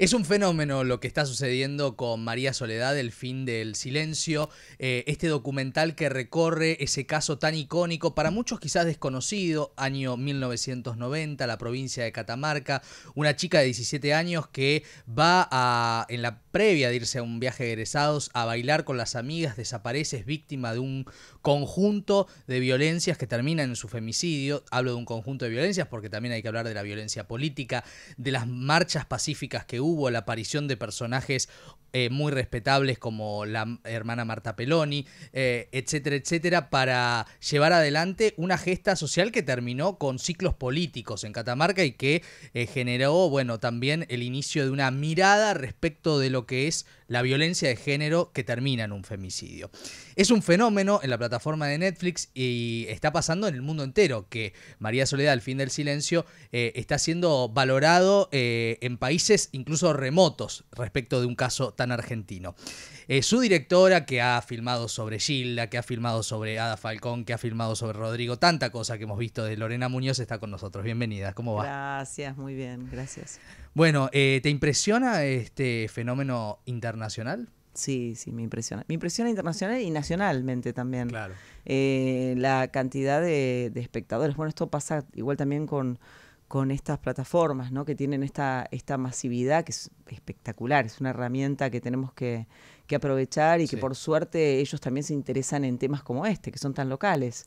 Es un fenómeno lo que está sucediendo con María Soledad, El fin del silencio, eh, este documental que recorre ese caso tan icónico, para muchos quizás desconocido, año 1990, la provincia de Catamarca, una chica de 17 años que va a, en la previa de irse a un viaje de egresados a bailar con las amigas, desapareces víctima de un conjunto de violencias que terminan en su femicidio. Hablo de un conjunto de violencias porque también hay que hablar de la violencia política, de las marchas pacíficas que hubo, la aparición de personajes eh, muy respetables como la hermana Marta Peloni, eh, etcétera, etcétera, para llevar adelante una gesta social que terminó con ciclos políticos en Catamarca y que eh, generó, bueno, también el inicio de una mirada respecto de lo que es la violencia de género que termina en un femicidio. Es un fenómeno en la plataforma de Netflix y está pasando en el mundo entero que María Soledad, al fin del silencio, eh, está siendo valorado eh, en países incluso remotos respecto de un caso tan argentino. Eh, su directora, que ha filmado sobre Gilda, que ha filmado sobre Ada Falcón, que ha filmado sobre Rodrigo, tanta cosa que hemos visto de Lorena Muñoz, está con nosotros. Bienvenida, ¿cómo va? Gracias, muy bien, gracias. Bueno, eh, ¿te impresiona este fenómeno internacional? Sí, sí, me impresiona. Me impresiona internacional y nacionalmente también. Claro. Eh, la cantidad de, de espectadores. Bueno, esto pasa igual también con con estas plataformas ¿no? que tienen esta, esta masividad que es espectacular, es una herramienta que tenemos que, aprovechar y que por suerte ellos también se interesan en temas como este, que son tan locales,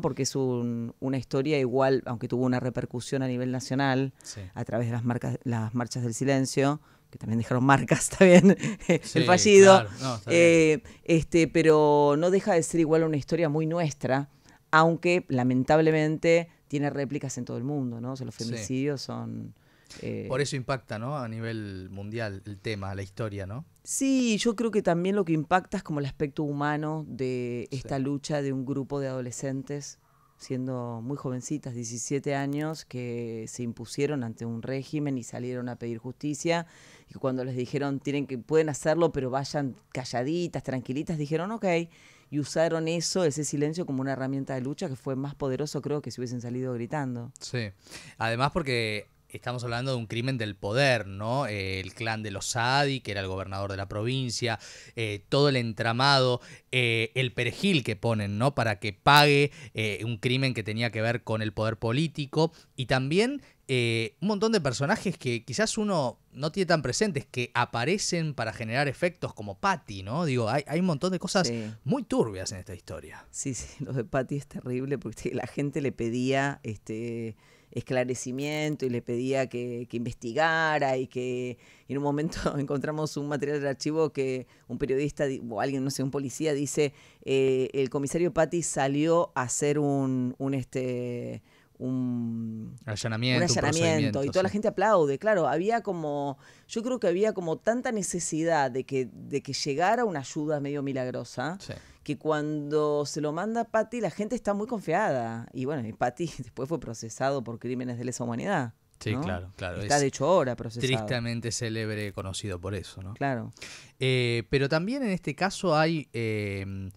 porque es una historia igual, aunque tuvo una repercusión a nivel nacional a través de las, marcas, las marchas del silencio, que también dejaron marcas, también, el fallido. Eh, este, pero no deja de ser igual una historia muy nuestra, aunque lamentablemente tiene réplicas en todo el mundo, ¿no? O los femicidios son... Eh, Por eso impacta, ¿no? A nivel mundial el tema, la historia, ¿no? Sí, yo creo que también lo que impacta es como el aspecto humano de esta lucha de un grupo de adolescentes, siendo muy jovencitas, 17 años, que se impusieron ante un régimen y salieron a pedir justicia. Y cuando les dijeron, tienen que, pueden hacerlo, pero vayan calladitas, tranquilitas, dijeron, ok y usaron eso, ese silencio, como una herramienta de lucha que fue más poderoso, creo, que si hubiesen salido gritando. Sí. Además, porque estamos hablando de un crimen del poder, ¿no? Eh, el clan de los Sadi, que era el gobernador de la provincia, eh, todo el entramado, eh, el perejil que ponen, ¿no? Para que pague un crimen que tenía que ver con el poder político y también eh, un montón de personajes que quizás uno no tiene tan presentes, que aparecen para generar efectos como Patty, ¿no? Digo, hay, hay un montón de cosas muy turbias en esta historia. Sí, sí, lo de Patty es terrible porque la gente le pedía este esclarecimiento y le pedía que, que investigara y que en un momento encontramos un material de archivo que un periodista o alguien, no sé, un policía dice, eh, el comisario Patty salió a hacer un, un este un allanamiento, y toda la gente aplaude. Claro, había como, yo creo que había como tanta necesidad de que, de que llegara una ayuda medio milagrosa, que cuando se lo manda a Patti la gente está muy confiada. Y bueno, y Patti después fue procesado por crímenes de lesa humanidad. Sí, claro, claro. Está de hecho ahora procesado. Tristemente célebre, conocido por eso, ¿no? Claro. Eh, pero también en este caso hay... Eh,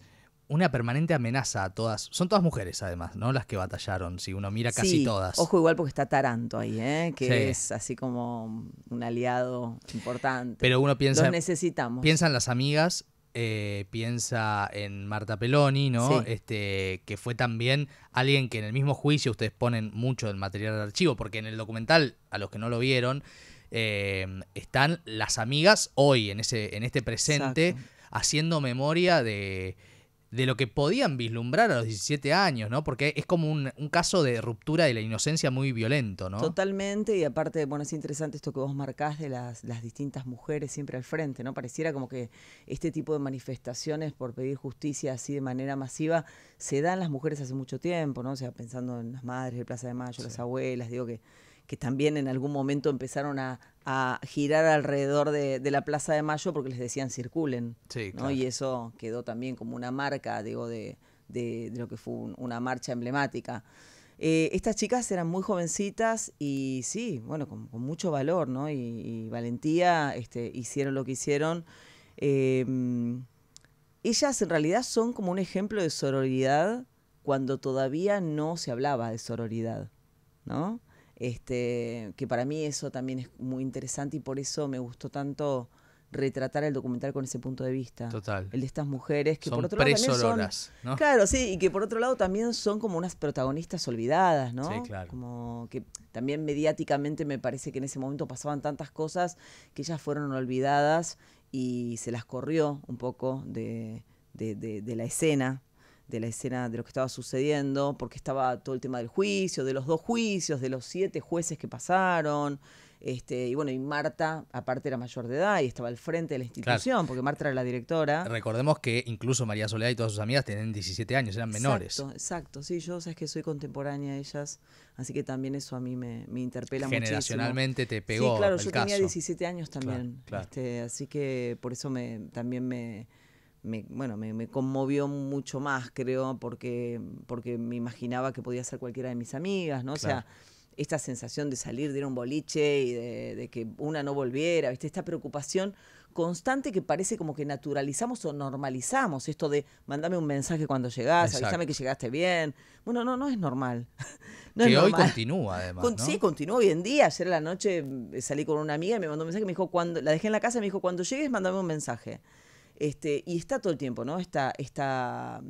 una permanente amenaza a todas. Son todas mujeres, además, ¿no? Las que batallaron, si uno mira casi todas. Ojo, igual porque está Taranto ahí, ¿eh? que es así como un aliado importante. Pero uno piensa. lo necesitamos. piensan las amigas. Eh, piensa en Marta Peloni, ¿no? Este, que fue también alguien que en el mismo juicio ustedes ponen mucho del material de archivo, porque en el documental, a los que no lo vieron, eh, están las amigas hoy, en, ese, en este presente, haciendo memoria de, de lo que podían vislumbrar a los 17 años, ¿no? Porque es como un, caso de ruptura de la inocencia muy violento, ¿no? Totalmente, y aparte, bueno, es interesante esto que vos marcás de las, las distintas mujeres siempre al frente, ¿no? Pareciera como que este tipo de manifestaciones por pedir justicia así de manera masiva se dan las mujeres hace mucho tiempo, ¿no? O sea, pensando en las madres de Plaza de Mayo, las abuelas, digo que que también en algún momento empezaron a, girar alrededor de, la Plaza de Mayo porque les decían circulen. Y eso quedó también como una marca, digo, de, lo que fue una marcha emblemática. Eh, estas chicas eran muy jovencitas y sí, bueno, con, mucho valor ¿no? y, valentía este, hicieron lo que hicieron. Em, ellas en realidad son como un ejemplo de sororidad cuando todavía no se hablaba de sororidad, ¿no? este, que para mí eso también es muy interesante y por eso me gustó tanto retratar el documental con ese punto de vista. Total. El de estas mujeres que por otro lado son, Claro, sí, y que por otro lado también son como unas protagonistas olvidadas, ¿no? Sí, claro. Como que también mediáticamente me parece que en ese momento pasaban tantas cosas que ellas fueron olvidadas y se las corrió un poco de, de la escena de la escena de lo que estaba sucediendo, porque estaba todo el tema del juicio, de los dos juicios, de los siete jueces que pasaron. Este, y bueno, y Marta, aparte era mayor de edad y estaba al frente de la institución, porque Marta era la directora. Recordemos que incluso María Soledad y todas sus amigas tenían 17 años, eran menores. Exacto, exacto. Sí, yo sabes que soy contemporánea de ellas, así que también eso a mí me, me interpela muchísimo. Generacionalmente te pegó. claro, yo tenía 17 años también. Este, así que por eso me, también me, me, bueno, me, conmovió mucho más, creo, porque, porque me imaginaba que podía ser cualquiera de mis amigas, ¿no? O sea, esta sensación de salir, de ir a un boliche y de, que una no volviera, ¿viste? Esta preocupación constante que parece como que naturalizamos o normalizamos esto de mandame un mensaje cuando llegás, avísame que llegaste bien. Bueno, no, no es normal. No que hoy continúa además. Sí, continúa hoy en día. Ayer la noche eh, salí con una amiga y me mandó un mensaje, me dijo, cuando, la dejé en la casa y me dijo, cuando llegues, mándame un mensaje. Este, y está todo el tiempo, ¿no? Está, está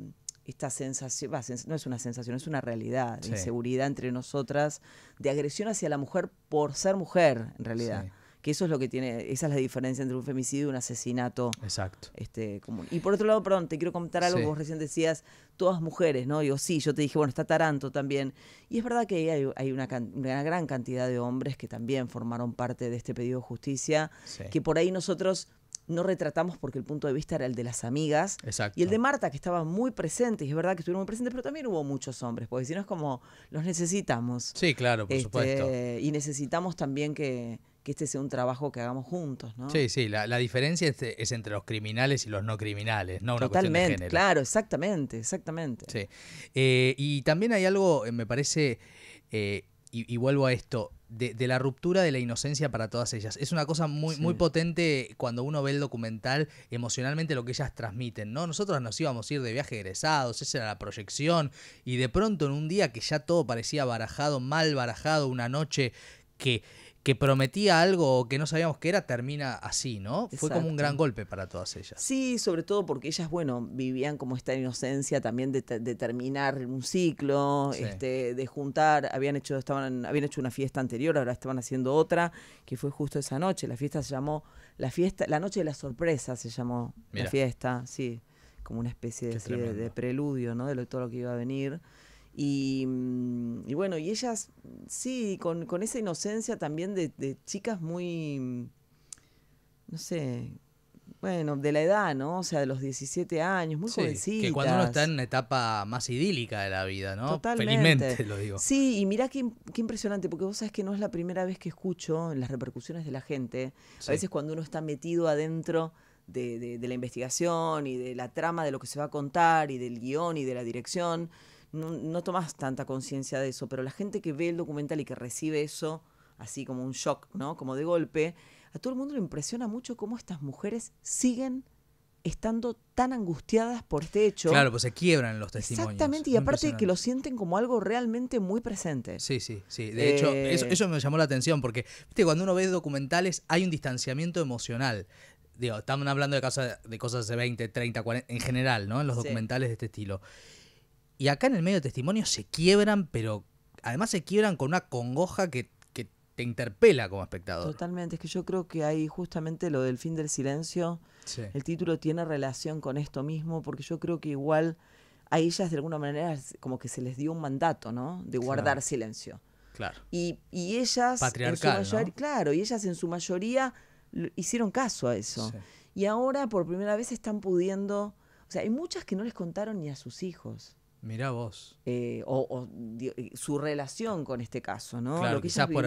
esta sensación, no es una sensación, es una realidad de inseguridad entre nosotras, de agresión hacia la mujer por ser mujer, en realidad. Que eso es lo que tiene, esa es la diferencia entre un femicidio y un asesinato. Exacto. Este, común. Y por otro lado, perdón, te quiero contar algo que vos recién decías, todas mujeres, ¿no? Digo, sí, yo te dije, bueno, está Taranto también. Y es verdad que hay, una, gran cantidad de hombres que también formaron parte de este pedido de justicia, que por ahí nosotros no retratamos porque el punto de vista era el de las amigas. Exacto. Y el de Marta, que estaba muy presente, y es verdad que estuvieron muy presentes, pero también hubo muchos hombres, porque si no es como los necesitamos. Sí, claro, por este, supuesto. Y necesitamos también que, este sea un trabajo que hagamos juntos, ¿no? Sí, sí, la, diferencia es, entre los criminales y los no criminales, no una Totalmente, cuestión de género. claro, exactamente, exactamente. Sí. Eh, y también hay algo, eh, me parece, eh, y, vuelvo a esto, de, la ruptura de la inocencia para todas ellas. Es una cosa muy, muy potente cuando uno ve el documental emocionalmente lo que ellas transmiten, ¿no? Nosotros nos íbamos a ir de viaje egresados, esa era la proyección, y de pronto en un día que ya todo parecía barajado, mal barajado, una noche que que prometía algo que no sabíamos que era, termina así, ¿no? Fue como un gran golpe para todas ellas. Sí, sobre todo porque ellas, bueno, vivían como esta inocencia también de, terminar un ciclo, este, de juntar, habían hecho, estaban, habían hecho una fiesta anterior, ahora estaban haciendo otra, que fue justo esa noche. La fiesta se llamó, la fiesta, la noche de la sorpresa se llamó la fiesta, sí, como una especie de, preludio, ¿no? De lo, todo lo que iba a venir. Mm, y, bueno, y ellas, mm, sí, con, esa inocencia también de, chicas muy, mm, no sé, bueno, de la edad, ¿no? O sea, de los 17 años, muy sí, Que cuando uno está en una etapa más idílica de la vida, ¿no? Totalmente. Felizmente, lo digo. Sí, y mirá qué, impresionante, porque vos sabés que no es la primera vez que escucho las repercusiones de la gente. A veces cuando uno está metido adentro... De, de, la investigación y de la trama de lo que se va a contar y del guión y de la dirección no, tomas tanta conciencia de eso, pero la gente que ve el documental y que recibe eso, así como un shock, ¿no? Como de golpe, a todo el mundo le impresiona mucho cómo estas mujeres siguen estando tan angustiadas por este hecho. Claro, pues se quiebran los testimonios. Exactamente, y aparte que lo sienten como algo realmente muy presente. Sí, sí, sí. De hecho, eh, eso, me llamó la atención, porque ¿viste? cuando uno ve documentales hay un distanciamiento emocional digo, estamos hablando de, casos, de cosas de 20, 30, 40, en general, ¿no? En los documentales de este estilo. Y acá en el medio de testimonio se quiebran, pero además se quiebran con una congoja que, te interpela como espectador. Totalmente, es que yo creo que hay justamente lo del fin del silencio. El título tiene relación con esto mismo, porque yo creo que igual a ellas de alguna manera como que se les dio un mandato, ¿no? De guardar silencio. Claro. Y, y ellas. Patriarcal. Claro, y ellas en su mayoría hicieron caso a eso. Y ahora por primera vez están pudiendo. O sea, hay muchas que no les contaron ni a sus hijos. Mirá vos. Eh, o, eh, su relación con este caso, ¿no? Claro, lo que por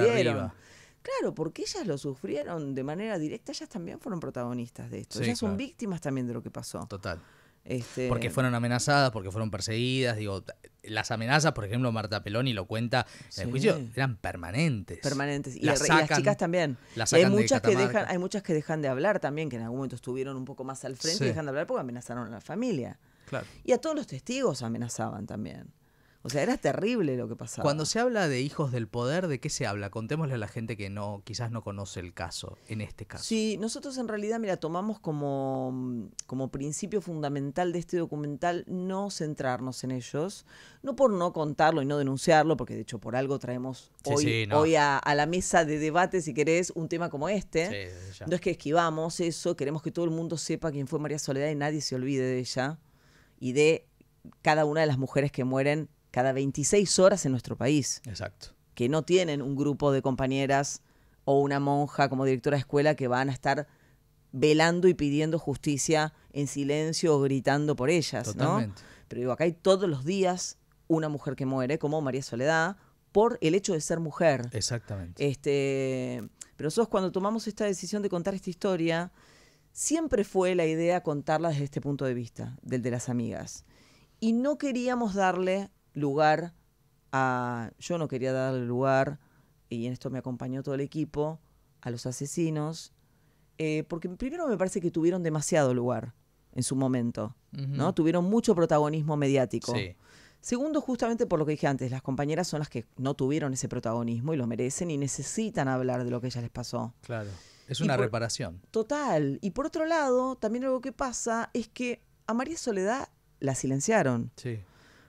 Claro, porque ellas lo sufrieron de manera directa, ellas también fueron protagonistas de esto. ellas son víctimas también de lo que pasó. Total. Este... Porque fueron amenazadas, porque fueron perseguidas. Digo, las amenazas, por ejemplo, Marta Peloni lo cuenta en el juicio, eran permanentes. Permanentes. Y, las, chicas también. Las hay, muchas que dejan, hay muchas que dejan de hablar también, que en algún momento estuvieron un poco más al frente y dejan de hablar porque amenazaron a la familia. Y a todos los testigos amenazaban también. O sea, era terrible lo que pasaba. Cuando se habla de hijos del poder, ¿de qué se habla? Contémosle a la gente que no, quizás no conoce el caso, en este caso. Sí, nosotros en realidad, mira, tomamos como, mm, como principio fundamental de este documental no centrarnos en ellos, no por no contarlo y no denunciarlo, porque de hecho por algo traemos hoy, a, la mesa de debate, si querés, un tema como este. no es que esquivamos eso, queremos que todo el mundo sepa quién fue María Soledad y nadie se olvide de ella y de cada una de las mujeres que mueren cada 26 horas en nuestro país. Exacto. Que no tienen un grupo de compañeras o una monja como directora de escuela que van a estar velando y pidiendo justicia en silencio o gritando por ellas, Totalmente. Pero digo, acá hay todos los días una mujer que muere, como María Soledad, por el hecho de ser mujer. Exactamente. Este, pero nosotros cuando tomamos esta decisión de contar esta historia, siempre fue la idea contarla desde este punto de vista, del de las amigas. Y no queríamos darle lugar a, yo no quería darle lugar, y en esto me acompañó todo el equipo, a los asesinos, eh, porque primero me parece que tuvieron demasiado lugar en su momento, ¿no? Tuvieron mucho protagonismo mediático. Segundo, justamente por lo que dije antes, las compañeras son las que no tuvieron ese protagonismo y lo merecen y necesitan hablar de lo que ya les pasó. Claro. Es una reparación. Total. Y por otro lado, también algo que pasa es que a María Soledad la silenciaron. Sí.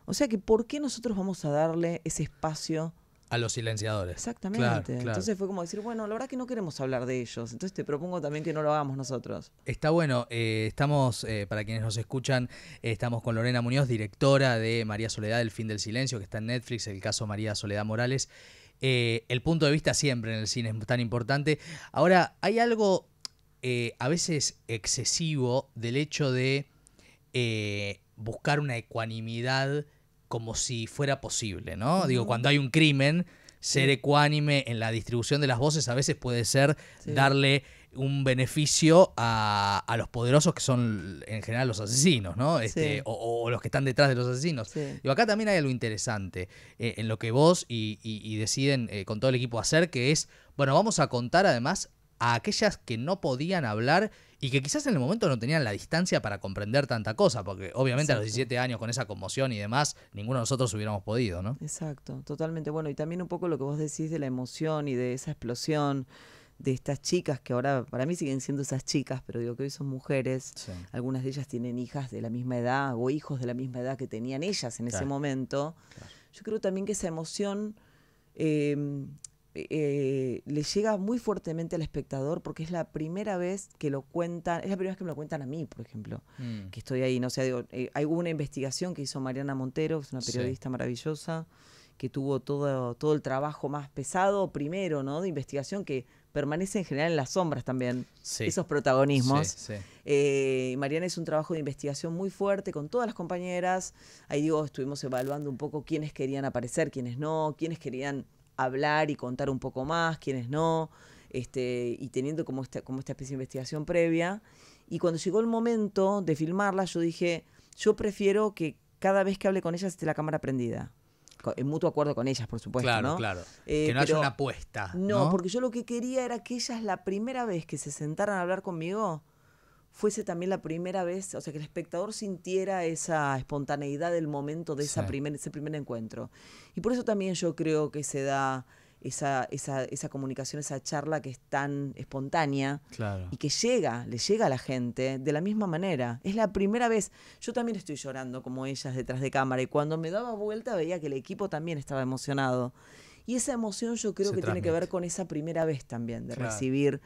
O sea que, ¿por qué nosotros vamos a darle ese espacio? A los silenciadores. Exactamente. Entonces fue como decir, bueno, la verdad que no queremos hablar de ellos. Entonces te propongo también que no lo hagamos nosotros. Está bueno. Eh, estamos, eh, para quienes nos escuchan, eh, estamos con Lorena Muñoz, directora de María Soledad, El fin del silencio, que está en Netflix, el caso María Soledad Morales. Eh, el punto de vista siempre en el cine es tan importante. Ahora, hay algo eh, a veces excesivo del hecho de eh, buscar una ecuanimidad como si fuera posible, ¿no? Digo, cuando hay un crimen, ser ecuánime en la distribución de las voces a veces puede ser darle un beneficio a, los poderosos que son en general los asesinos, ¿no? Este, o, los que están detrás de los asesinos. Y acá también hay algo interesante eh, en lo que vos y, deciden eh, con todo el equipo hacer, que es, bueno, vamos a contar además a aquellas que no podían hablar y que quizás en el momento no tenían la distancia para comprender tanta cosa, porque obviamente a los 17 años con esa conmoción y demás, ninguno de nosotros hubiéramos podido, ¿no? Exacto, totalmente. Bueno, y también un poco lo que vos decís de la emoción y de esa explosión de estas chicas que ahora para mí siguen siendo esas chicas, pero digo que hoy son mujeres, algunas de ellas tienen hijas de la misma edad o hijos de la misma edad que tenían ellas en ese momento. Yo creo también que esa emoción em, eh, le llega muy fuertemente al espectador porque es la primera vez que lo cuentan, es la primera vez que me lo cuentan a mí, por ejemplo, mm. que estoy ahí. No sé, eh, hay una investigación que hizo Mariana Montero, que es una periodista maravillosa que tuvo todo, todo el trabajo más pesado primero, ¿no? De investigación, que permanece en general en las sombras también, esos protagonismos. Eh, Mariana es un trabajo de investigación muy fuerte con todas las compañeras. Ahí digo, estuvimos evaluando un poco quiénes querían aparecer, quiénes no, quiénes querían hablar y contar un poco más, quiénes no, este, y teniendo como esta, como esta especie de investigación previa. Y cuando llegó el momento de filmarla, yo dije, yo prefiero que cada vez que hable con ellas esté la cámara prendida en mutuo acuerdo con ellas, por supuesto. Claro, ¿no? claro. Eh, que no haya una apuesta. ¿no? porque yo lo que quería era que ellas la primera vez que se sentaran a hablar conmigo fuese también la primera vez, o sea, que el espectador sintiera esa espontaneidad del momento de esa ese primer encuentro. Y por eso también yo creo que se da esa, comunicación, esa charla que es tan espontánea y que llega, le llega a la gente de la misma manera. Es la primera vez, yo también estoy llorando como ellas detrás de cámara y cuando me daba vuelta veía que el equipo también estaba emocionado. Y esa emoción yo creo que tiene que ver con esa primera vez también, de recibir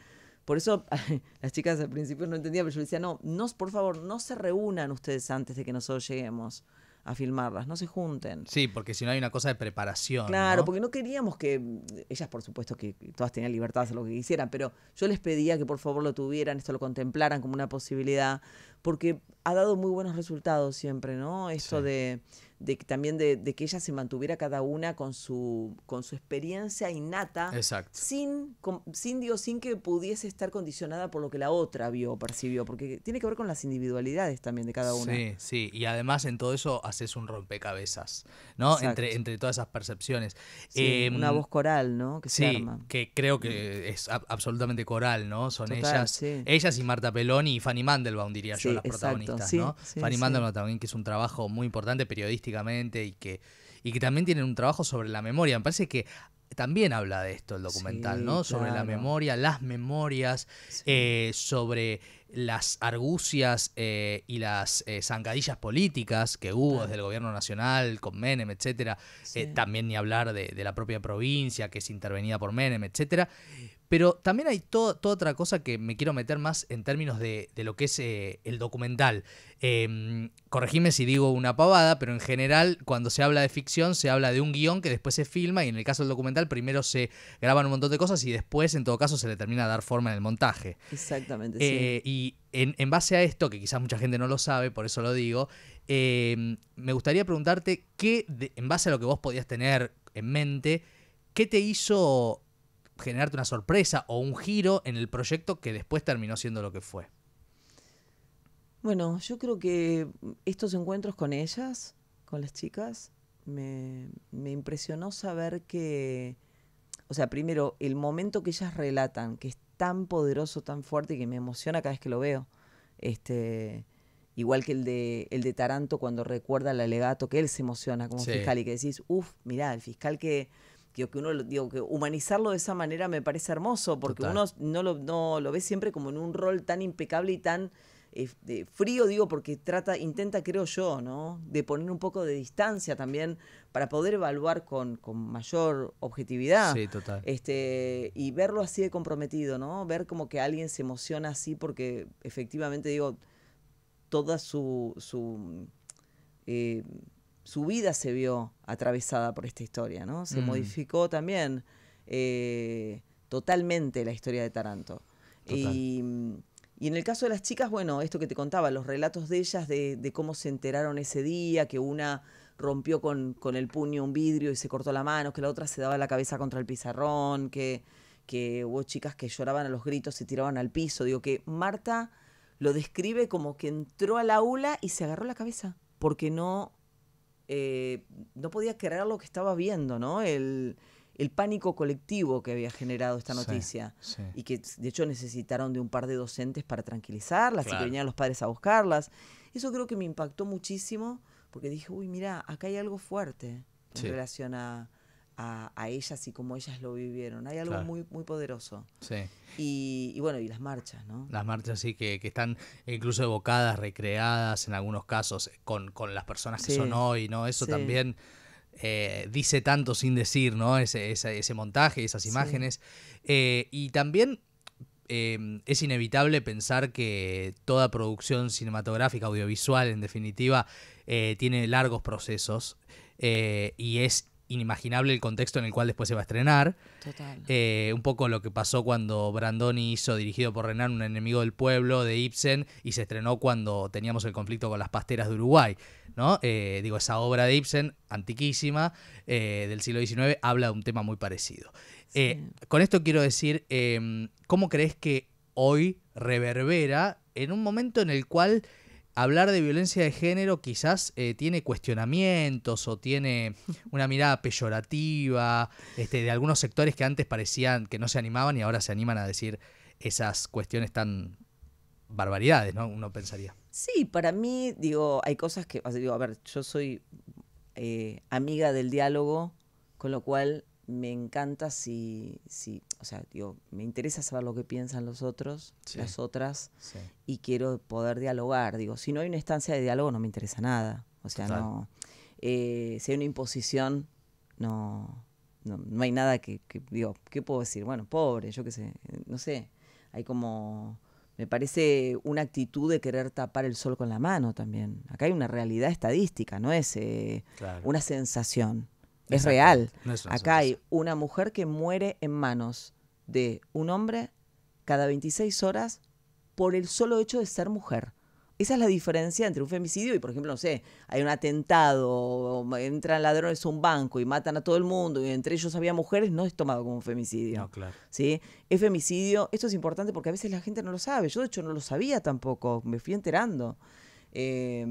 por eso las chicas al principio no entendían, pero yo les decía, no, no, por favor, no se reúnan ustedes antes de que nosotros lleguemos a filmarlas, no se junten. Sí, porque si no hay una cosa de preparación. Claro, porque no queríamos que, mm, ellas por supuesto que todas tenían libertad de hacer lo que quisieran, pero yo les pedía que por favor lo tuvieran, esto lo contemplaran como una posibilidad, porque ha dado muy buenos resultados siempre, ¿no? Eso de que también de, que ella se mantuviera cada una con su, con su experiencia innata. Sin, sin, que pudiese estar condicionada por lo que la otra vio o percibió, porque tiene que ver con las individualidades también de cada una. Sí, sí, y además en todo eso haces un rompecabezas, ¿no? Entre, todas esas percepciones. Em, una voz coral, ¿no? Que que creo que mm. es absolutamente coral, ¿no? Son ellas, ellas y Marta Peloni y Fanny Mandelbaum, diría yo, las protagonistas, Fanny Mandelbaum también, que es un trabajo muy importante periodístico y que, y que también tienen un trabajo sobre la memoria. Me parece que también habla de esto el documental, ¿no? Sobre la memoria, las memorias, eh, sobre las argucias eh, y las eh, zancadillas políticas que hubo desde el gobierno nacional con Menem, etcétera. también ni hablar de, de, la propia provincia que es intervenida por Menem, etcétera. Pero también hay toda otra cosa que me quiero meter más en términos de, lo que es eh, el documental. Em, corregime si digo una pavada, pero en general cuando se habla de ficción se habla de un guión que después se filma y en el caso del documental primero se graban un montón de cosas y después en todo caso se le termina de dar forma en el montaje. Exactamente. Eh, y en, base a esto, que quizás mucha gente no lo sabe, por eso lo digo, em, me gustaría preguntarte qué, en base a lo que vos podías tener en mente, ¿qué te hizo generarte una sorpresa o un giro en el proyecto que después terminó siendo lo que fue. Bueno, yo creo que estos encuentros con ellas, con las chicas, me, me impresionó saber que, o sea, primero, el momento que ellas relatan, que es tan poderoso, tan fuerte, que me emociona cada vez que lo veo. Este, igual que el de, el de Taranto cuando recuerda el alegato, que él se emociona como fiscal y que decís, uff, mirá, el fiscal que Digo, que uno, digo, que humanizarlo de esa manera me parece hermoso, porque uno no lo, no ve siempre como en un rol tan impecable y tan eh, frío, digo, porque trata, intenta, creo yo, ¿no? De poner un poco de distancia también para poder evaluar con, mayor objetividad. Sí, total. Este, y verlo así de comprometido, ¿no? Ver como que alguien se emociona así porque efectivamente, digo, toda su, su eh, su vida se vio atravesada por esta historia, ¿no? Se mm. modificó también eh, totalmente la historia de Taranto. Y, en el caso de las chicas, bueno, esto que te contaba, los relatos de ellas de, cómo se enteraron ese día, que una rompió con, el puño un vidrio y se cortó la mano, que la otra se daba la cabeza contra el pizarrón, que, que hubo chicas que lloraban a los gritos, se tiraban al piso. Digo que Marta lo describe como que entró al aula y se agarró la cabeza, porque no eh, no podía creer lo que estaba viendo, ¿no? El, pánico colectivo que había generado esta noticia. Y que de hecho necesitaron de un par de docentes para tranquilizarlas y que venían los padres a buscarlas. Eso creo que me impactó muchísimo porque dije, uy, mira, acá hay algo fuerte en relación a, a, ellas y como ellas lo vivieron. Hay algo muy, muy poderoso. Y, bueno, y las marchas, ¿no? Las marchas, sí, que, están incluso evocadas, recreadas en algunos casos con, las personas que son hoy, ¿no? Eso también eh, dice tanto sin decir, ¿no? Ese, ese, montaje, esas imágenes. Eh, y también em, es inevitable pensar que toda producción cinematográfica, audiovisual, en definitiva, eh, tiene largos procesos y es inimaginable el contexto en el cual después se va a estrenar. Total. Eh, un poco lo que pasó cuando Brandoni hizo, dirigido por Renan, Un enemigo del pueblo de Ibsen y se estrenó cuando teníamos el conflicto con las pasteras de Uruguay. ¿no? Eh, digo, esa obra de Ibsen, antiquísima, eh, del siglo XIX, habla de un tema muy parecido. Con esto quiero decir, em, ¿cómo crees que hoy reverbera en un momento en el cual hablar de violencia de género quizás eh, tiene cuestionamientos o tiene una mirada peyorativa este, de algunos sectores que antes parecían que no se animaban y ahora se animan a decir esas cuestiones tan barbaridades, ¿no? Uno pensaría. Sí, para mí, digo, hay cosas que, digo, a ver, yo soy eh, amiga del diálogo, con lo cual me encanta si, si, o sea, digo, me interesa saber lo que piensan los otros, las otras, y quiero poder dialogar. Digo, si no hay una estancia de diálogo no me interesa nada. O sea, no. Eh, si hay una imposición, no, no, no hay nada que, que, digo, ¿qué puedo decir? Bueno, pobre, yo qué sé, no sé. Hay como, me parece una actitud de querer tapar el sol con la mano también. Acá hay una realidad estadística, no es eh, una sensación es real. Acá hay una mujer que muere en manos de un hombre cada 26 horas por el solo hecho de ser mujer. Esa es la diferencia entre un femicidio y, por ejemplo, no sé, hay un atentado, entran ladrones a un banco y matan a todo el mundo, y entre ellos había mujeres, no es tomado como un femicidio. No, claro. ¿sí? Es femicidio. Esto es importante porque a veces la gente no lo sabe. Yo, de hecho, no lo sabía tampoco. Me fui enterando. Eh,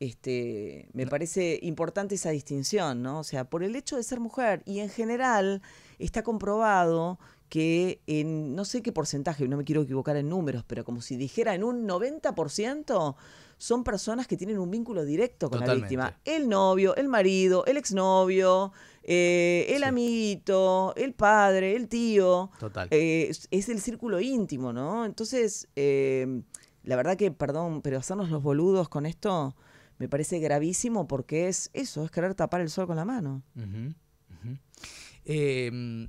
este, me parece importante esa distinción, ¿no? O sea, por el hecho de ser mujer y en general está comprobado que en no sé qué porcentaje, no me quiero equivocar en números, pero como si dijera en un 90% son personas que tienen un vínculo directo con la víctima. El novio, el marido, el exnovio, eh, el amito, el padre, el tío. Total. Eh, es, el círculo íntimo, ¿no? Entonces, eh, la verdad que, perdón, pero hacernos los boludos con esto me parece gravísimo porque es eso, es querer tapar el sol con la mano. Em,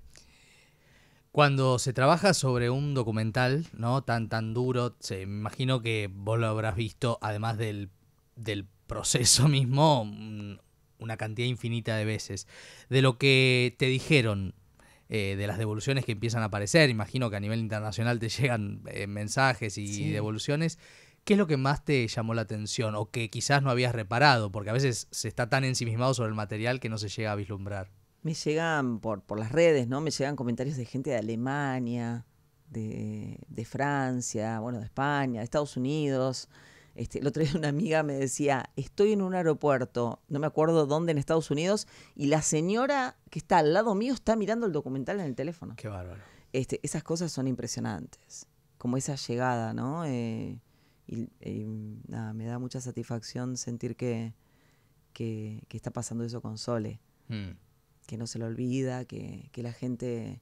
cuando se trabaja sobre un documental, ¿no? Tan, tan duro, se imagino que vos lo habrás visto, además del, proceso mismo, mm, una cantidad infinita de veces. De lo que te dijeron, eh, de las devoluciones que empiezan a aparecer, imagino que a nivel internacional te llegan eh, mensajes y devoluciones. ¿qué es lo que más te llamó la atención o que quizás no habías reparado? Porque a veces se está tan ensimismado sobre el material que no se llega a vislumbrar. Me llegan por, por las redes, ¿no? Me llegan comentarios de gente de Alemania, de, Francia, bueno, de España, de Estados Unidos. Este, el otro día una amiga me decía, estoy en un aeropuerto, no me acuerdo dónde en Estados Unidos, y la señora que está al lado mío está mirando el documental en el teléfono. Qué bárbaro. Este, esas cosas son impresionantes, como esa llegada, ¿no? Eh, y, me da mucha satisfacción sentir que, que, está pasando eso con Sole. Mm. Que no se lo olvida, que, la gente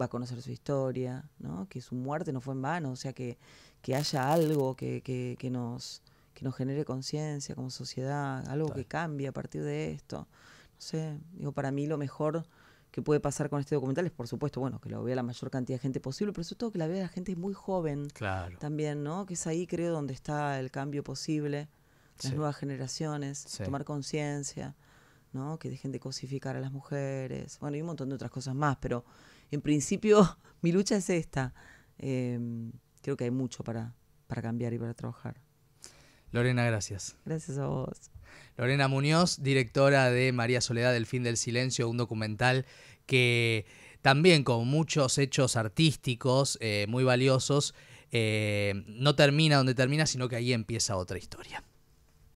va a conocer su historia, ¿no? que su muerte no fue en vano, o sea, que, que haya algo que, nos, que nos genere conciencia como sociedad, algo que cambie a partir de esto. No sé, digo, para mí lo mejor que puede pasar con este documental es, por supuesto, bueno, que lo vea la mayor cantidad de gente posible, pero sobre todo que la vea la gente muy joven también, ¿no? Que es ahí, creo, donde está el cambio posible, las nuevas generaciones, tomar conciencia, ¿no? Que dejen de cosificar a las mujeres, bueno, y un montón de otras cosas más, pero en principio mi lucha es esta. Em, creo que hay mucho para, para cambiar y para trabajar. Lorena, gracias. Gracias a vos. Lorena Muñoz, directora de María Soledad, El fin del silencio, un documental que también con muchos hechos artísticos eh, muy valiosos, eh, no termina donde termina, sino que ahí empieza otra historia.